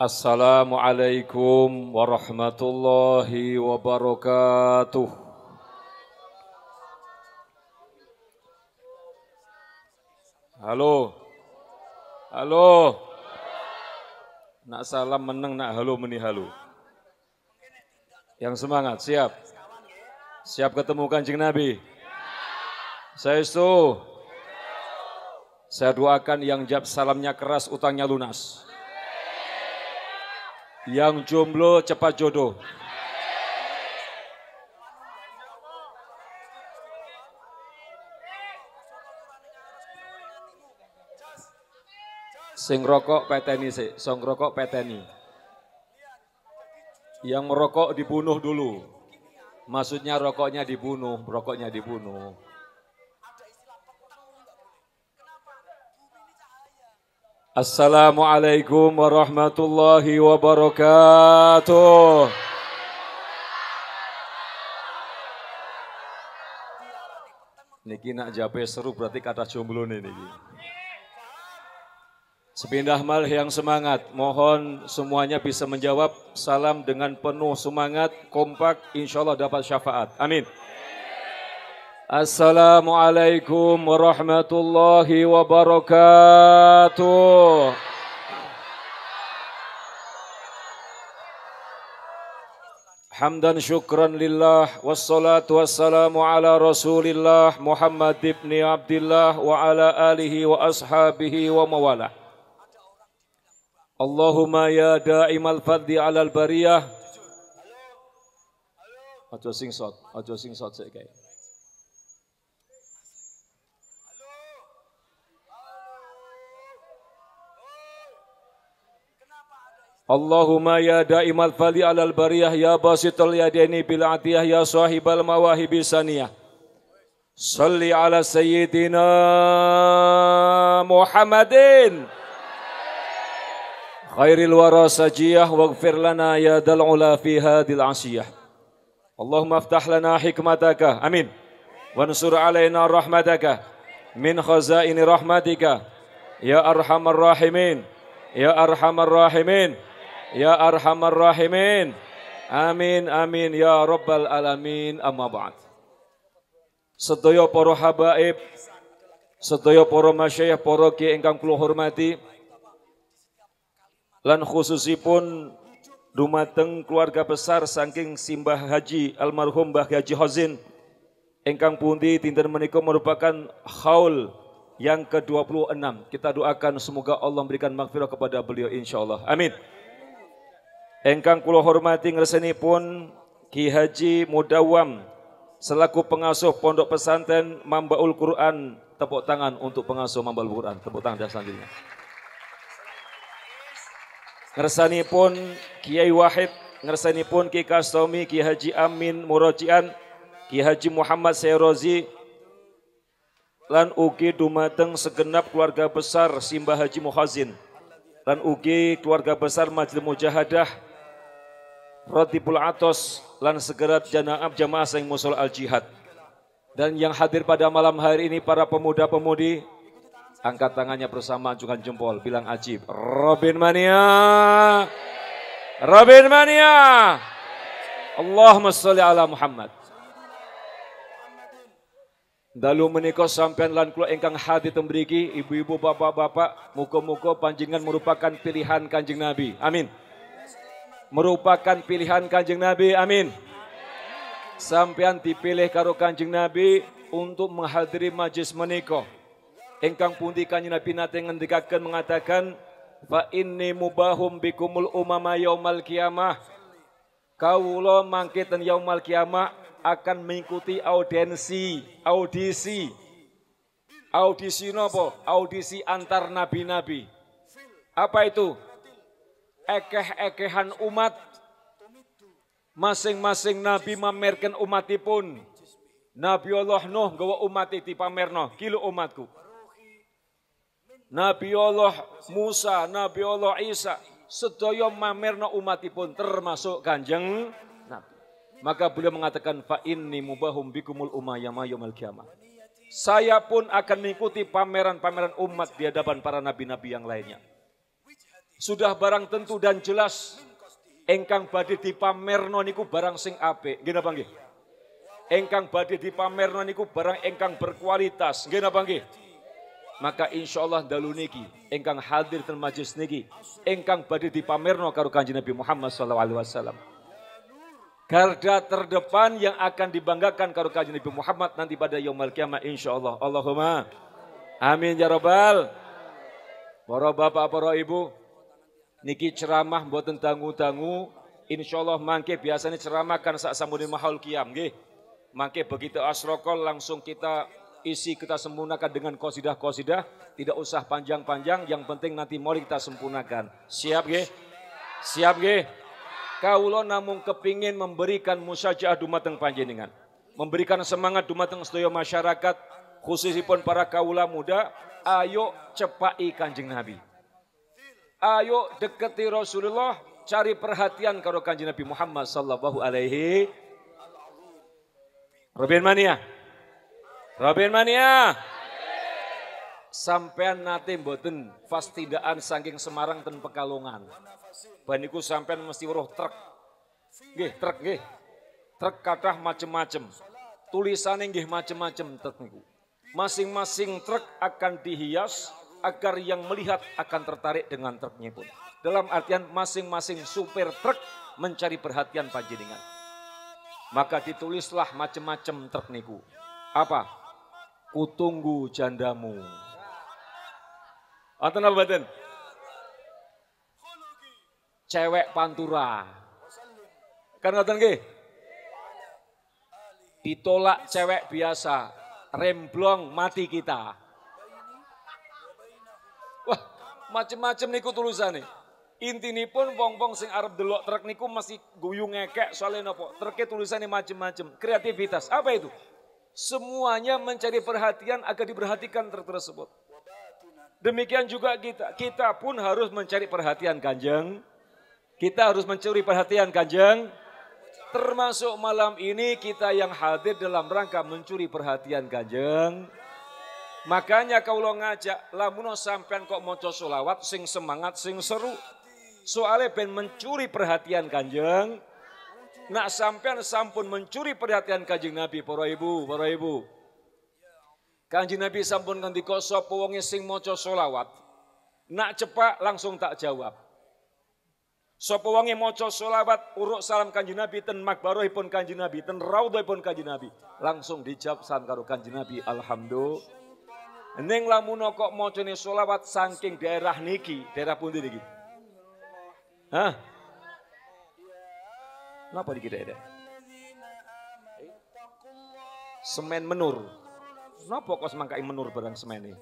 Assalamualaikum warahmatullahi wabarakatuh. Halo. Halo. Nak salam meneng, nak halo meni halo. Yang semangat, siap. Siap ketemu kanjeng Nabi. Saya itu. Saya doakan yang jawab salamnya keras, utangnya lunas. Yang jomblo cepat jodoh. Sing rokok peteni sih, song rokok peteni. Yang merokok dibunuh dulu. Maksudnya rokoknya dibunuh, rokoknya dibunuh. Assalamualaikum warahmatullahi wabarakatuh. Niki nak jape seru berarti kata jomblo nih niki. Sepindah mal yang semangat, mohon semuanya bisa menjawab salam dengan penuh semangat, kompak, insya Allah dapat syafaat. Amin. Assalamualaikum warahmatullahi wabarakatuh. Hamdan syukran lillah wassalatu wassalamu ala Rasulillah Muhammad ibni Abdullah wa ala alihi wa ashabihi wa mawala. Allahumma ya da'imal fadli alal bariyah. Aja sing sot, aja sing sot sik kae. Allahumma ya daimal fali alal bariyah ya basitul yadaini bil atiyah ya sahibal mawahibi saniyah. Salli ala sayyidina Muhammadin. Khairil wara sajiyah waghfir lana ya dal ula fi hadil asiyah. Allahumma aftah lana hikmataka. Amin. Wansur alaina rahmataka. Min khazaini rahmatika. Ya arhamar rahimin. Ya arhamar rahimin. Ya Arhamar Rahimin. Amin, amin. Ya Rabbal Alamin. Amma ba'd. Sedaya para habaib, sedaya para masyayikh, para ki ingkang kula hormati, lan khususipun dumateng keluarga besar saking Simbah Haji almarhum Mbah Haji Hozin ingkang pundi dinten menika merupakan haul yang ke-26. Kita doakan semoga Allah memberikan maghfirah kepada beliau insyaallah. Amin. Engkang kula hormati pun Ki Haji Mudawam selaku pengasuh Pondok Pesantren Mambaul Quran. Tepuk tangan untuk pengasuh Mambaul Quran. Tepuk tangan dan selanjutnya. pun Kiai Wahid, pun Ki Kastomi, Ki Haji Amin Murojian, Ki Haji Muhammad Syarozi lan ugi dumateng segenap keluarga besar Simbah Haji Muhazin, dan ugi keluarga besar Majelis Mujahadah, Radibul Atos lan segera janaab jamaah sing musul al jihad. Dan yang hadir pada malam hari ini para pemuda-pemudi angkat tangannya bersama anjungan jempol bilang ajib Robin Mania Robin Mania Allahumma sholli ala Muhammad Dalu menikah sampean lan kula ingkang hadir tembriki ibu-ibu bapak-bapak muka-muka panjingan merupakan pilihan Kanjeng Nabi amin merupakan pilihan kanjeng Nabi. Amin. Sampian dipilih karo kanjeng Nabi untuk menghadiri majlis menikah. Engkang pundi kanjeng Nabi nate ngendikaken mengatakan fa inni mubahum bikumul umama yaumal kiamah. Kawula mangke ten yaumal kiamah akan mengikuti audiensi, audisi. Audisi nopo? Audisi antar nabi-nabi. Apa itu? ekeh-ekehan umat. Masing-masing nabi mamerkan umatipun. Nabi Allah Nuh gawa umat iti pamerno, kilo umatku. Nabi Allah Musa, Nabi Allah Isa, sedaya mamerno umatipun termasuk Kanjeng Nabi. Maka beliau mengatakan fa inni mubahum bikumul umayyama yaumil kiamah. Saya pun akan mengikuti pameran-pameran umat di hadapan para nabi-nabi yang lainnya. Sudah barang tentu dan jelas engkang badhe dipamerno niku barang sing apik. Nggih napa nggih? Engkang badhe dipamerno niku barang engkang berkualitas. Nggih napa Maka insya Allah dalu niki, engkang hadir ten majelis niki, engkang badhe dipamerno karo Kanjeng Nabi Muhammad sallallahu alaihi wasallam. Garda terdepan yang akan dibanggakan karo kanjeng Nabi Muhammad nanti pada yom yaumul kiamah Allah Allahumma amin ya rabbal. Para bapak, para ibu, Niki ceramah mboten dangu Insya Allah mangke biasanya ceramah ceramahkan saat samudin mahal kiam nggih. Mangke begitu asrokol langsung kita isi kita sempurnakan dengan kosidah-kosidah. Tidak usah panjang-panjang, yang penting nanti mari kita sempurnakan. Siap nggih? Siap nggih? Kaulo namun kepingin memberikan musajah dumateng panjenengan. Memberikan semangat dumateng sedaya masyarakat, khususipun para kaula muda, ayo cepai kanjeng Nabi. Ayo deketi Rasulullah, cari perhatian kalau kanji Nabi Muhammad sallallahu alaihi. Robin Mania. Robin Mania. Sampean nate mboten fastidaan saking Semarang dan Pekalongan. Baniku sampean mesti weruh truk. gih truk gih, Truk kathah macem-macem. Tulisane gih macem-macem truk niku. Masing-masing truk akan dihias agar yang melihat akan tertarik dengan truknya pun. Dalam artian masing-masing supir truk mencari perhatian panjenengan. Maka ditulislah macam-macam truk niku. Apa? Kutunggu jandamu. Atau apa badan? Cewek pantura. Kan ngatain ke? Ditolak cewek biasa, remblong mati kita macem-macem niku tulisan Inti nih pun wong-wong sing Arab delok truk niku masih guyung ngekek soalnya nopo. Truknya tulisannya macem-macem. Kreativitas. Apa itu? Semuanya mencari perhatian agar diperhatikan truk tersebut. Demikian juga kita. Kita pun harus mencari perhatian kanjeng. Kita harus mencuri perhatian kanjeng. Termasuk malam ini kita yang hadir dalam rangka mencuri perhatian kanjeng. Makanya kau lo ngajak lamuno sampean kok moco solawat sing semangat sing seru. Soale ben mencuri perhatian kanjeng. Nak sampean sampun mencuri perhatian kanjeng Nabi para ibu, para ibu. Kanjeng Nabi sampun ngendika sapa wonge sing co solawat. Nak cepak langsung tak jawab. Sapa mo co solawat uruk salam kanjeng Nabi ten pun kanjeng Nabi ten pun kanjeng Nabi langsung dijawab salam karo kanjeng Nabi alhamdulillah. Neng lamun kok macane solawat saking daerah niki, daerah pundi niki? Hah? Napa niki daerah? Semen menur. Napa kok semangka menur barang semen ini?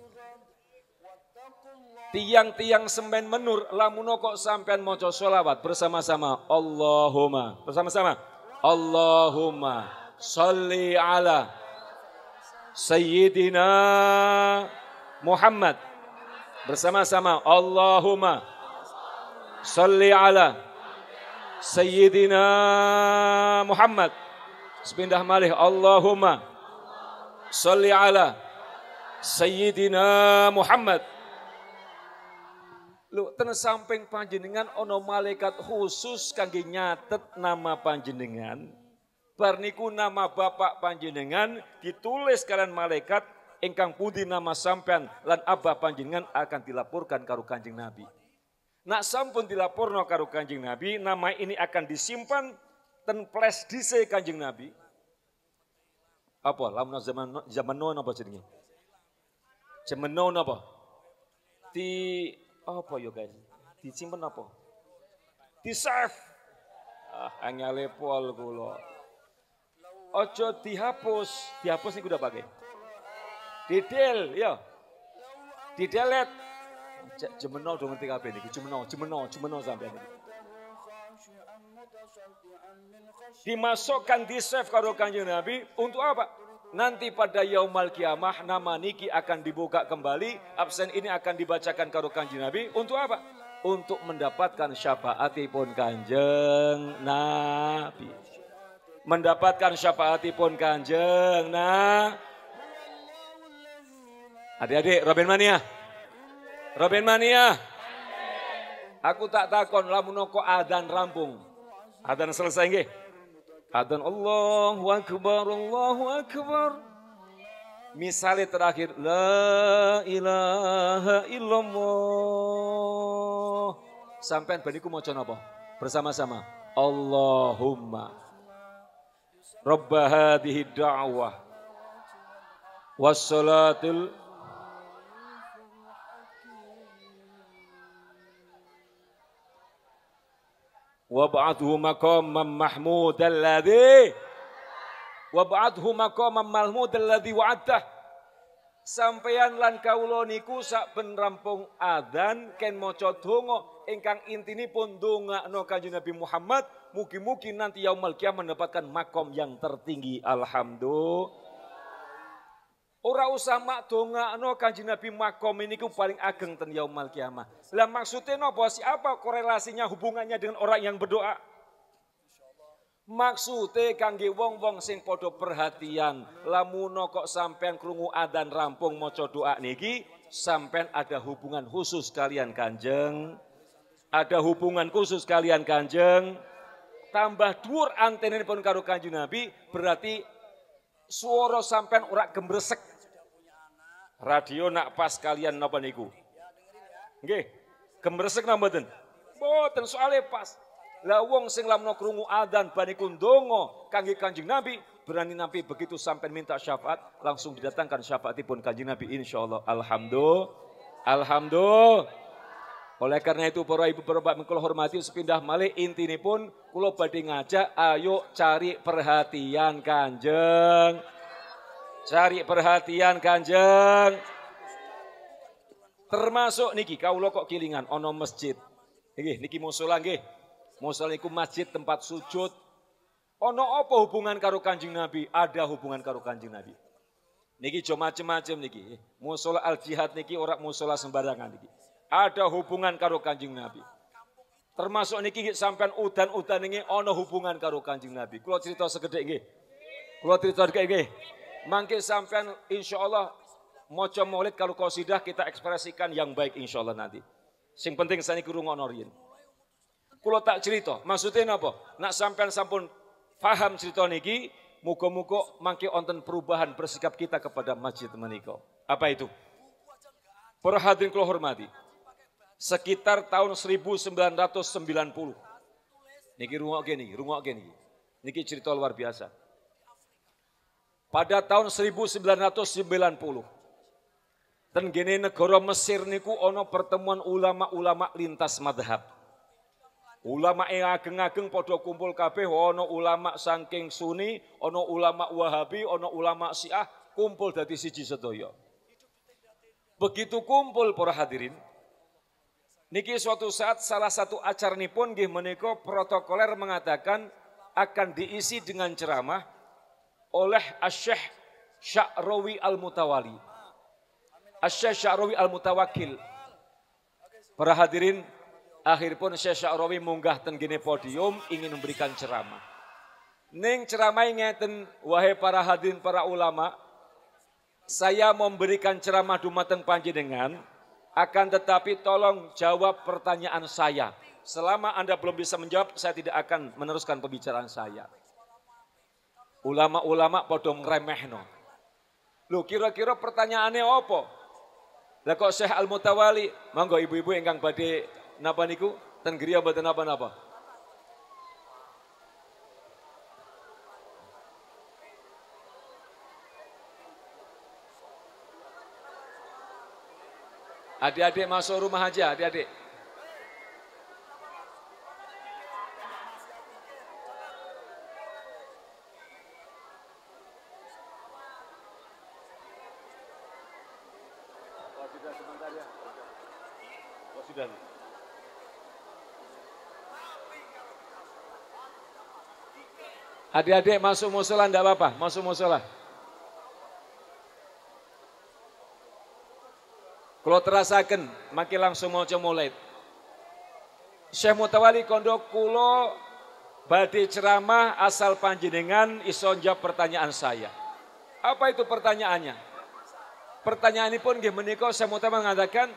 tiang-tiang semen menur lamun kok sampean maca solawat bersama-sama Allahumma bersama-sama Allahumma sholli ala Sayyidina Muhammad. Bersama-sama. Allahumma salli ala Sayyidina Muhammad. Sepindah malih. Allahumma salli ala Sayyidina Muhammad. Lu ten samping panjenengan ono malaikat khusus kangge nyatet nama panjenengan Bar nama bapak panjenengan ditulis kalian malaikat Engkang pundi nama sampean lan abah panjenengan akan dilaporkan karo Kanjeng Nabi. Nak sampun dilaporno karo Kanjeng Nabi, nama ini akan disimpan ten ples dise Kanjeng Nabi. Apa? Lamun zaman zaman no apa jenenge? Zaman no apa? Di apa yo ya guys? Disimpan apa? Di save. Ah, anyale pol kula. Ojo dihapus. Dihapus ini udah pakai. Didel, ya. Didelet. Jemeno dong ngerti nol niki. Jemeno, jemeno, jemeno sampai ini Dimasukkan di save karo kanjeng Nabi untuk apa? Nanti pada yaumal kiamah nama niki akan dibuka kembali, absen ini akan dibacakan karo kanjeng Nabi untuk apa? Untuk mendapatkan syafaat syafaatipun kanjeng Nabi mendapatkan syafaatipun kanjeng. Nah, adik-adik Robin Mania, Robin Mania, aku tak takon lamun noko adan rampung, adan selesai nggih. Adan Allahu Akbar, Allahu Akbar. Misalnya terakhir, La ilaha illallah. Sampai baniku mau apa? Bersama-sama. Allahumma. Rabbah هذه الدعوة والصلاة ال... وابعثه مقاما محمودا الذي wab'adhu maqaman mahmud alladzi wa'adtah Sampaian lan kauloniku niku sak ben rampung adzan ken engkang intini pun dunga dongakno kanjeng Nabi Muhammad Mungkin-mungkin nanti Yaumal kiamat mendapatkan makom yang tertinggi. Alhamdulillah. Orang usah mak no Kanjeng Nabi makom ini ku paling ageng ten yaumul kiamah. Lah maksudnya no bahwa siapa korelasinya hubungannya dengan orang yang berdoa? Maksudnya kangge wong-wong sing podo perhatian, no kok sampean krungu adan rampung mau doa niki, sampean ada hubungan khusus kalian Kanjeng. Ada hubungan khusus kalian Kanjeng tambah antena ini pun karo kanji Nabi berarti suara sampean urak gembresek. Radio nak pas kalian napa niku? Nggih. Gembresek napa mboten? ten soalnya pas. Lah wong sing lamno krungu adan bani kundongo kangge Kanjeng Nabi berani nabi begitu sampean minta syafaat langsung didatangkan syafaatipun Kanjeng Nabi insyaallah alhamdulillah alhamdulillah oleh karena itu para ibu bapak mengkul hormati sepindah malih ini pun kulo badi ngajak ayo cari perhatian Kanjeng. Cari perhatian Kanjeng. Termasuk niki kau lo kok kilingan ono masjid. Niki niki musola lagi. Musola niku masjid tempat sujud. Ono apa hubungan karo Kanjeng Nabi? Ada hubungan karo Kanjeng Nabi. Niki cuma macem-macem niki. Musola al jihad niki orang musola sembarangan niki ada hubungan karo Kanjeng Nabi. Termasuk niki sampean udan-udan ini ono hubungan karo Kanjeng Nabi. Kalau cerita segede ini. Kalau cerita segede ini. Mangke sampean insya Allah, maca maulid kalau kau sudah kita ekspresikan yang baik insya Allah nanti. Sing penting saniki kurung onorin. Kalau tak cerita, maksudnya napa? Nak sampean sampun paham cerita niki, muga-muga mangke onten perubahan bersikap kita kepada masjid meniko. Apa itu? Para hadirin kula hormati sekitar tahun 1990. Niki rungok gini, rungok gini. Niki cerita luar biasa. Pada tahun 1990, tenggene negara Mesir niku ono pertemuan ulama-ulama lintas madhab. Ulama yang ageng-ageng podo kumpul kabeh, ono ulama sangking Sunni, ono ulama Wahabi, ono ulama Syiah, kumpul dari siji sedoyo. Begitu kumpul para hadirin, Niki suatu saat salah satu acara pun gih meniko protokoler mengatakan akan diisi dengan ceramah oleh Asyik Syakrawi Al-Mutawali. Asyik Syakrawi Al-Mutawakil. Para hadirin, akhir pun Syekh Syakrawi munggah tenggini podium ingin memberikan ceramah. Ning ceramah ngeten wahai para hadirin para ulama, saya memberikan ceramah dumateng panjenengan dengan akan tetapi tolong jawab pertanyaan saya. Selama Anda belum bisa menjawab, saya tidak akan meneruskan pembicaraan saya. Ulama-ulama podong remehno. Loh kira-kira pertanyaannya apa? Lah kok Syekh Al-Mutawali, monggo ibu-ibu ingkang badhe napa niku ten griya mboten napa-napa. Adik-adik masuk rumah aja, adik-adik. Adik-adik masuk musola enggak apa-apa, masuk musola. Kalau terasakan, makin langsung mau mulai. Syekh Mutawali Kondo Kulo badi ceramah asal panjenengan isonja pertanyaan saya. Apa itu pertanyaannya? Pertanyaan ini pun menikah Syekh Mutawali mengatakan,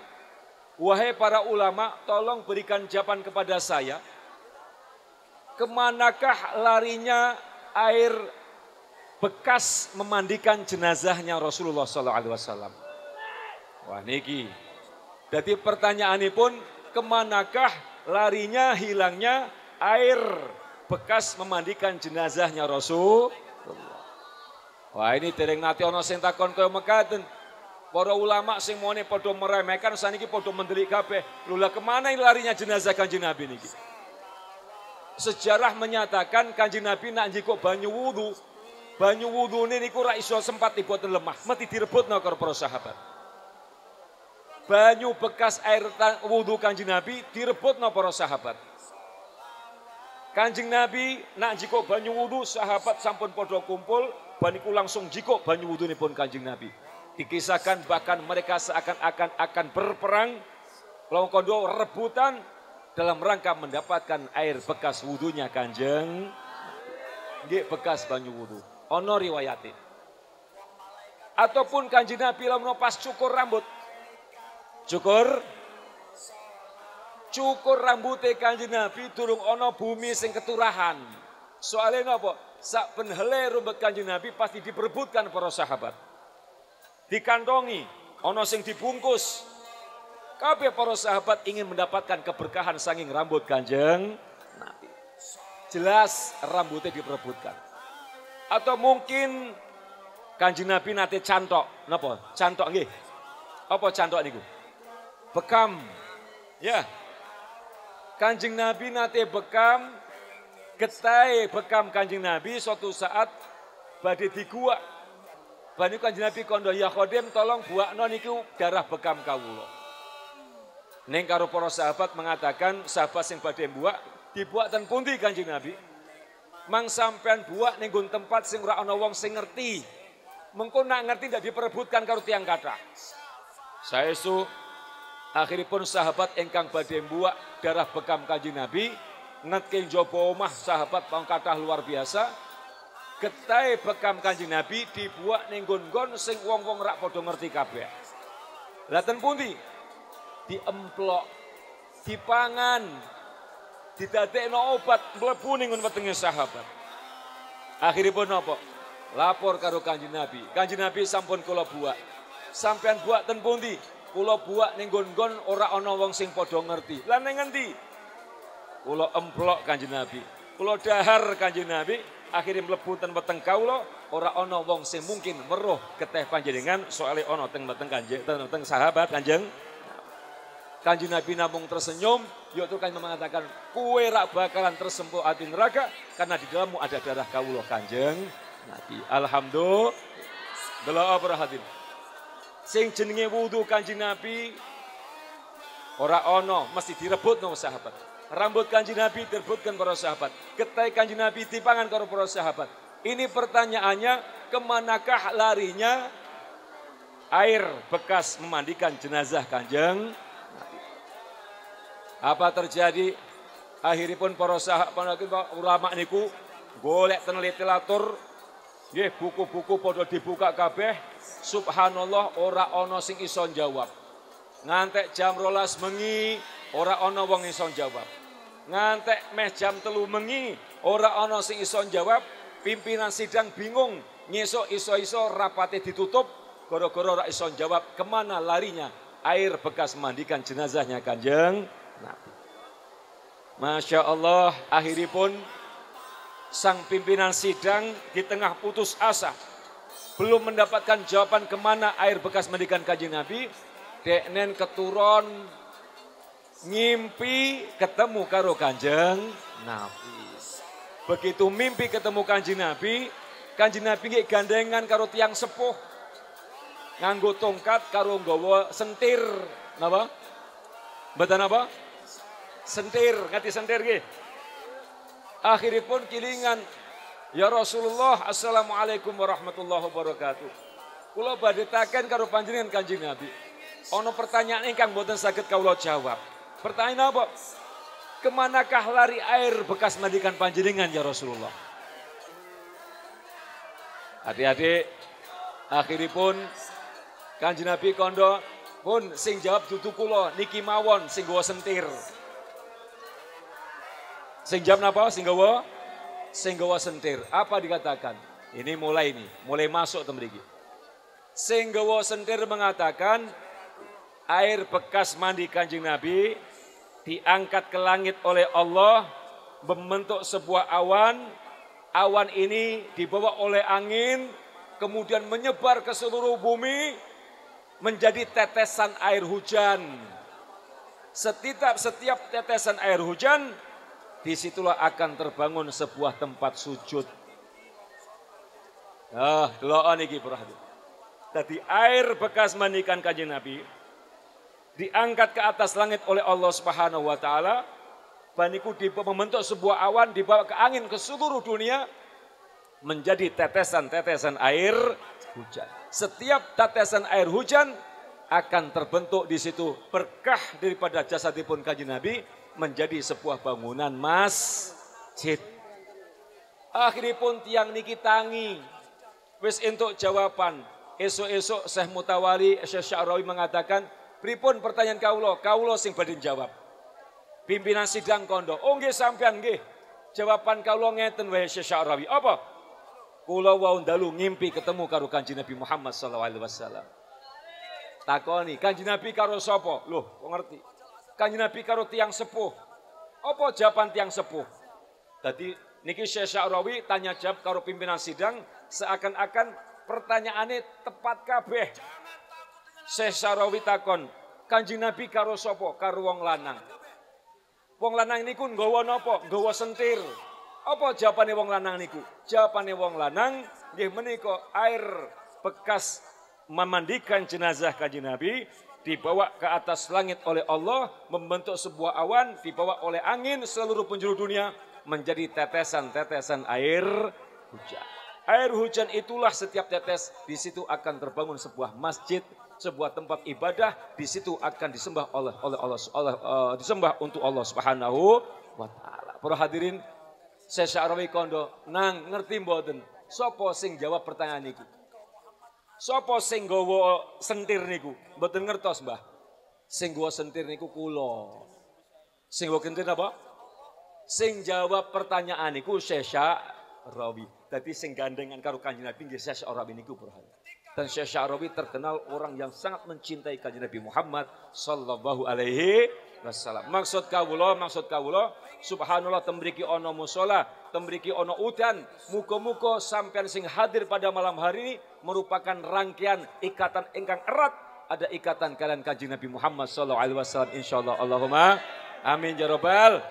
Wahai para ulama, tolong berikan jawaban kepada saya. Kemanakah larinya air bekas memandikan jenazahnya Rasulullah SAW? Wah niki. Jadi ini pun kemanakah larinya hilangnya air bekas memandikan jenazahnya Rasul? Wah ini tereng nanti ono sing takon kaya mekaten. Para ulama sing mone podo meremehkan saniki podo mendelik kabeh. Lula kemana ini larinya jenazah kanji Nabi niki? Sejarah menyatakan kanji Nabi nak jiko banyu wudu. Banyu wudu niku ra iso sempat dibuat lemah, mati direbut nakar para sahabat banyu bekas air wudhu kanjeng Nabi direbut no para sahabat. Kanjeng Nabi nak jiko banyu wudhu sahabat sampun podo kumpul baniku langsung jiko banyu wudhu pun kanjeng Nabi. Dikisahkan bahkan mereka seakan-akan akan berperang kondo rebutan dalam rangka mendapatkan air bekas wudhunya kanjeng. Ini bekas banyu wudhu. Ono riwayatin. Ataupun kanjeng Nabi lamun pas cukur rambut Cukur cukur rambut Kanjeng Nabi durung ono bumi sing keturahan. Soale napa? Sak penhele rambut Kanjeng Nabi pasti diperebutkan para sahabat. Dikantongi, ono sing dibungkus. Kabeh para sahabat ingin mendapatkan keberkahan sanging rambut Kanjeng Nabi. Jelas rambutnya diperebutkan. Atau mungkin Kanjeng Nabi nate cantok, napa? Cantok nggih. Apa cantok niku? bekam. Ya. Kanjeng Nabi nate bekam, getai bekam kanjeng Nabi suatu saat badai digua. Banyu kanjeng Nabi kondo ya khodim tolong non noniku darah bekam lo. Neng karo poro sahabat mengatakan sahabat yang badai buak dibuak dan pundi kanjeng Nabi. Mang sampean buak nenggun tempat sing ora ana wong sing ngerti. Mengko ngerti tidak diperebutkan karo tiang kata. Saya su Akhiripun sahabat engkang badai buak darah bekam kajin Nabi netking jopo omah sahabat pangkatah luar biasa getai bekam kajin Nabi dibuat nenggon-gon sing wong-wong rak bodong ngerti kabeh. Laten pundi? Diemplok, dipangan, no obat melepun ning petengnya sahabat. Akhiripun nopo, Lapor karo kanji Nabi. Kanji Nabi sampun kula buak. Sampian buak ten pundi? Kula buak ning gon-gon ora ana wong sing padha ngerti. Lah ning ngendi? Kula emplok Kanjeng Nabi. Kula dahar Kanjeng Nabi, akhirnya mlebu ten weteng kawula ora ana wong sing mungkin meruh keteh panjenengan soalé ana teng weteng Kanjeng ten weteng sahabat Kanjeng. Kanjeng Nabi namung tersenyum, ya kan mengatakan, kue rak bakalan tersempuh hati neraka, karena di dalammu ada darah kawula kanjeng Nabi. Alhamdulillah. Delok apa hadirin? sing jenenge wudhu kanjeng Nabi ora ono mesti direbut no sahabat. Rambut kanjeng Nabi direbutkan para sahabat. Ketai kanjeng Nabi dipangan karo para sahabat. Ini pertanyaannya kemanakah larinya air bekas memandikan jenazah kanjeng apa terjadi akhirnya pun para sahabat pak ulama niku golek teneliti latur buku-buku podo dibuka kabeh subhanallah ora ono sing iso jawab. Ngantek jam rolas mengi ora ono wong iso jawab. Ngantek meh jam telu mengi ora ono sing iso jawab. Pimpinan sidang bingung nyeso iso-iso rapate ditutup goro-goro ora iso jawab kemana larinya air bekas mandikan jenazahnya kanjeng Masya Allah akhiripun sang pimpinan sidang di tengah putus asa belum mendapatkan jawaban kemana air bekas mendikan kaji Nabi, deknen keturun ngimpi ketemu karo kanjeng Nabi. Begitu mimpi ketemu kanjeng Nabi, kanjeng Nabi ngik gandengan karo tiang sepuh. Nganggo tongkat karo nggawa sentir, napa? Betan apa? Sentir, ngerti sentir gih, Akhiripun kilingan Ya Rasulullah, Assalamualaikum warahmatullahi wabarakatuh. Kulau badhe karo panjenengan Kanjeng Nabi. Ono pertanyaan kang boten sakit kaulah jawab. Pertanyaan apa? Kemanakah lari air bekas mandikan panjenengan ya Rasulullah? Adik-adik, akhiripun Kanjeng Nabi kondo pun sing jawab dudu kula niki mawon sing gua sentir. Sing jawab napa sing gawa? singgawa sentir. Apa dikatakan? Ini mulai ini, mulai masuk teman-teman. gawa sentir mengatakan air bekas mandi Kanjeng Nabi diangkat ke langit oleh Allah membentuk sebuah awan. Awan ini dibawa oleh angin kemudian menyebar ke seluruh bumi menjadi tetesan air hujan. Setiap setiap tetesan air hujan disitulah akan terbangun sebuah tempat sujud. Ah, loh niki perhati. Tadi air bekas mandikan kajian Nabi diangkat ke atas langit oleh Allah Subhanahu wa taala, baniku membentuk sebuah awan dibawa ke angin ke seluruh dunia menjadi tetesan-tetesan air hujan. Setiap tetesan air hujan akan terbentuk di situ berkah daripada jasa dipun Nabi menjadi sebuah bangunan masjid. Akhiripun tiang niki tangi. Wis untuk jawaban. Esok-esok Syekh Mutawali, Syekh Sya'rawi mengatakan, "Pripun pertanyaan kaulo, kaulo sing badin jawab." Pimpinan sidang kondo, "Oh nggih sampean nggih." Jawaban kaulo ngeten wae Syekh Sya'rawi. Apa? Kula wau dalu ngimpi ketemu karo Kanjeng Nabi Muhammad sallallahu alaihi wasallam. Takoni, Kanjeng Nabi karo sapa? Loh, kok ngerti? kanjeng Nabi karo tiang sepuh. Apa jawaban tiang sepuh? Tadi niki Syekh Sya'rawi tanya jawab karo pimpinan sidang seakan-akan pertanyaannya tepat kabeh. Syekh Sya'rawi takon, Kanjeng Nabi karo sopo? Karo wong lanang. Wong lanang niku nggawa napa? Nggawa sentir. Apa jawabane wong lanang niku? Jawabane wong lanang nggih menika air bekas memandikan jenazah Kanjeng Nabi dibawa ke atas langit oleh Allah, membentuk sebuah awan, dibawa oleh angin seluruh penjuru dunia, menjadi tetesan-tetesan air hujan. Air hujan itulah setiap tetes, di situ akan terbangun sebuah masjid, sebuah tempat ibadah, di situ akan disembah oleh oleh Allah, oleh, uh, disembah untuk Allah Subhanahu wa taala. Para hadirin, saya Syarawi Kondo, nang ngerti mboten? Sopo sing jawab pertanyaan ini? Sopo sing gawa sentir niku? Mboten ngertos, Mbah. Sing gawa sentir niku kula. Sing gawa sentir apa? Sing jawab pertanyaan niku Syekh Rawi. Dadi sing gandengan karo Kanjeng Nabi nggih Syekh Rawi niku berhala. Dan Syekh Rawi terkenal orang yang sangat mencintai Kanjeng Nabi Muhammad sallallahu alaihi wassalam. Maksud kawula, maksud kawula subhanallah tembriki ono musola, tembriki ono udan, muko-muko sampean sing hadir pada malam hari ini merupakan rangkaian ikatan engkang erat ada ikatan kalian kaji Nabi Muhammad sallallahu alaihi wasallam insyaallah Allahumma amin ya rabbal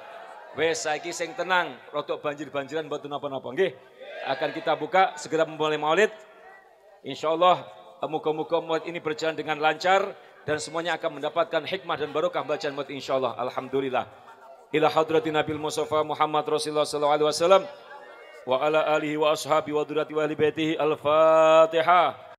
wis saiki sing tenang rotok banjir-banjiran mboten napa-napa nggih akan kita buka segera memulai maulid insyaallah muka-muka maulid ini berjalan dengan lancar dan semuanya akan mendapatkan hikmah dan barokah bacaan murid insyaallah alhamdulillah ila hadratin nabil mustafa Muhammad Rasulullah sallallahu alaihi wasallam wa ala alihi wa ashabi wa durati wa ahli baitihi al-fatihah